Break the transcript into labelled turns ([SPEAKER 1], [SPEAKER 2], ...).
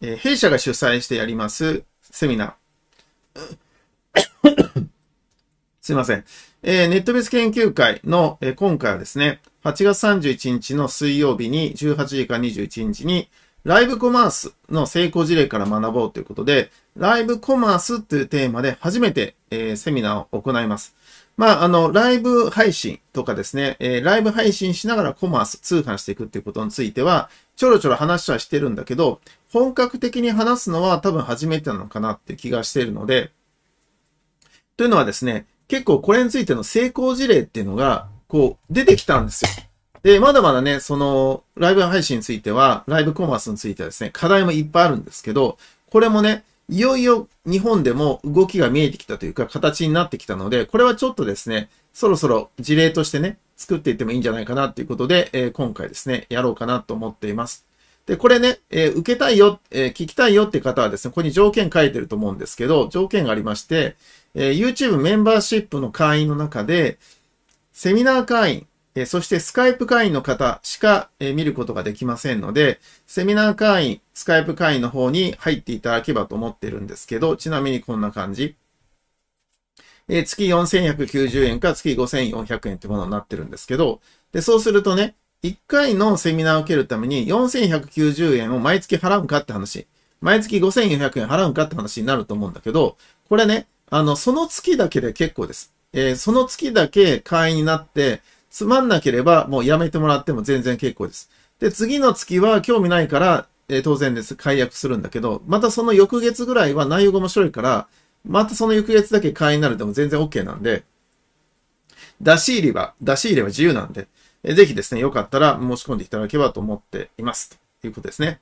[SPEAKER 1] えー、弊社が主催してやりますセミナー。すいません。えー、ネットベース研究会の、えー、今回はですね、8月31日の水曜日に18時から21日に、ライブコマースの成功事例から学ぼうということで、ライブコマースというテーマで初めて、えー、セミナーを行います。まあ、あの、ライブ配信とかですね、えー、ライブ配信しながらコマース、通販していくっていうことについては、ちょろちょろ話はしてるんだけど、本格的に話すのは多分初めてなのかなって気がしているので、というのはですね、結構これについての成功事例っていうのが、こう、出てきたんですよ。で、まだまだね、その、ライブ配信については、ライブコマースについてはですね、課題もいっぱいあるんですけど、これもね、いよいよ日本でも動きが見えてきたというか形になってきたので、これはちょっとですね、そろそろ事例としてね、作っていってもいいんじゃないかなということで、えー、今回ですね、やろうかなと思っています。で、これね、えー、受けたいよ、えー、聞きたいよって方はですね、ここに条件書いてると思うんですけど、条件がありまして、えー、YouTube メンバーシップの会員の中で、セミナー会員、えそしてスカイプ会員の方しか、え見ることができませんので、セミナー会員、スカイプ会員の方に入っていただければと思ってるんですけど、ちなみにこんな感じ。え月4190円か月5400円ってものになってるんですけど、で、そうするとね、1回のセミナーを受けるために4190円を毎月払うかって話。毎月5400円払うかって話になると思うんだけど、これね、あの、その月だけで結構です。えー、その月だけ会員になって、つまんなければ、もうやめてもらっても全然結構です。で、次の月は興味ないから、えー、当然です。解約するんだけど、またその翌月ぐらいは内容が面白いから、またその翌月だけ会員になるでも全然 OK なんで、出し入れは、出し入れは自由なんで、えー、ぜひですね、よかったら申し込んでいただければと思っています。ということですね。